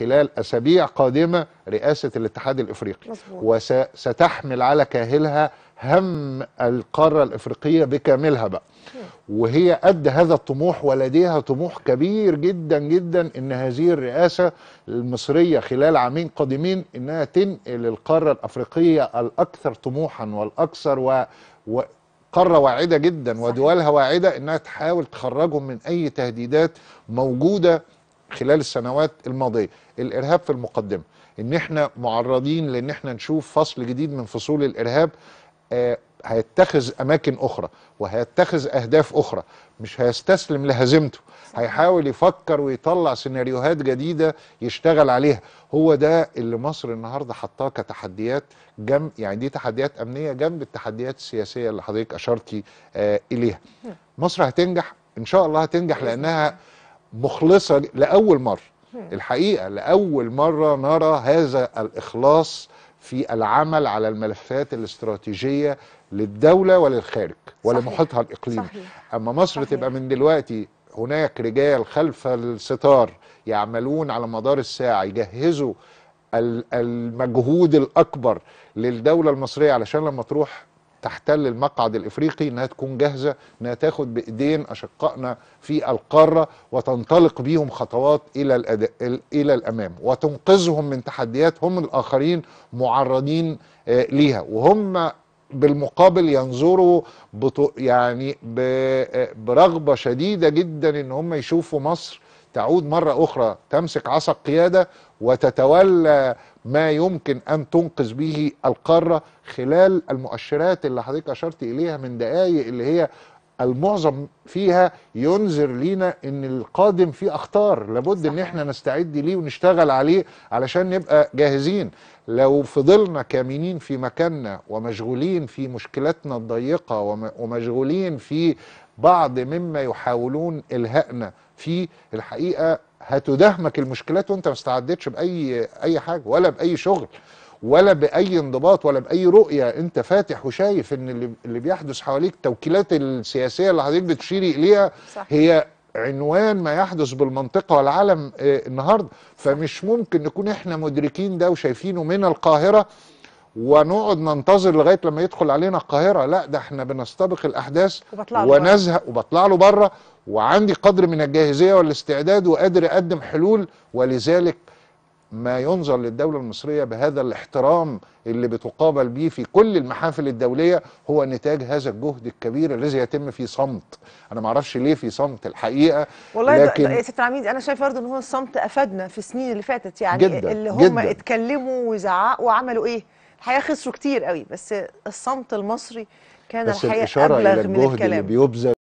خلال أسابيع قادمة رئاسة الاتحاد الإفريقي وستحمل على كاهلها هم القارة الإفريقية بكاملها بقى وهي قد هذا الطموح ولديها طموح كبير جدا جدا ان هذه الرئاسه المصريه خلال عامين قادمين انها تنقل القاره الافريقيه الاكثر طموحا والاكثر و... و... قاره واعده جدا ودولها واعده انها تحاول تخرجهم من اي تهديدات موجوده خلال السنوات الماضيه الارهاب في المقدمه ان احنا معرضين لان احنا نشوف فصل جديد من فصول الارهاب آه هيتخذ اماكن اخرى وهيتخذ اهداف اخرى مش هيستسلم لهزيمته هيحاول يفكر ويطلع سيناريوهات جديده يشتغل عليها هو ده اللي مصر النهارده حطاه كتحديات جنب يعني دي تحديات امنيه جنب التحديات السياسيه اللي حضرتك اشرتي آه اليها مصر هتنجح ان شاء الله هتنجح لانها مخلصه لاول مره الحقيقه لاول مره نرى هذا الاخلاص في العمل على الملفات الاستراتيجيه للدوله وللخارج ولمحيطها الاقليمي اما مصر صحيح. تبقى من دلوقتي هناك رجال خلف الستار يعملون على مدار الساعه يجهزوا المجهود الاكبر للدوله المصريه علشان لما تروح تحتل المقعد الافريقي انها تكون جاهزه انها تاخد بايدين اشقائنا في القاره وتنطلق بيهم خطوات الى الأد... الى الامام وتنقذهم من تحديات هم الاخرين معرضين آه، ليها وهم بالمقابل ينظروا بطو... يعني ب... آه، برغبه شديده جدا ان هم يشوفوا مصر تعود مرة أخرى تمسك عصا القيادة وتتولى ما يمكن أن تنقذ به القارة خلال المؤشرات اللي حضرتك أشرت إليها من دقايق اللي هي المعظم فيها ينذر لينا ان القادم فيه اخطار لابد صحيح. ان احنا نستعد ليه ونشتغل عليه علشان نبقى جاهزين لو فضلنا كامنين في مكاننا ومشغولين في مشكلاتنا الضيقه ومشغولين في بعض مما يحاولون الهائنا في الحقيقه هتدهمك المشكلات وانت ما استعدتش باي اي حاجه ولا باي شغل ولا باي انضباط ولا باي رؤيه انت فاتح وشايف ان اللي بيحدث حواليك التوكيلات السياسيه اللي حضرتك بتشيري اليها صح. هي عنوان ما يحدث بالمنطقه والعالم آه، النهارده فمش ممكن نكون احنا مدركين ده وشايفينه من القاهره ونقعد ننتظر لغايه لما يدخل علينا القاهره لا ده احنا بنستبق الاحداث ونزهق وبطلع له بره وعندي قدر من الجاهزيه والاستعداد وقادر اقدم حلول ولذلك ما ينظر للدولة المصرية بهذا الاحترام اللي بتقابل بيه في كل المحافل الدولية هو نتاج هذا الجهد الكبير الذي يتم في صمت أنا معرفش ليه في صمت الحقيقة والله لكن يا ست عميد أنا شايف برضه أن هو الصمت أفادنا في السنين اللي فاتت يعني جداً اللي هم جداً اتكلموا وزعقوا وعملوا إيه الحقيقة خسروا كتير قوي بس الصمت المصري كان بس الحقيقة أبلغ من الكلام بس اللي بيبذل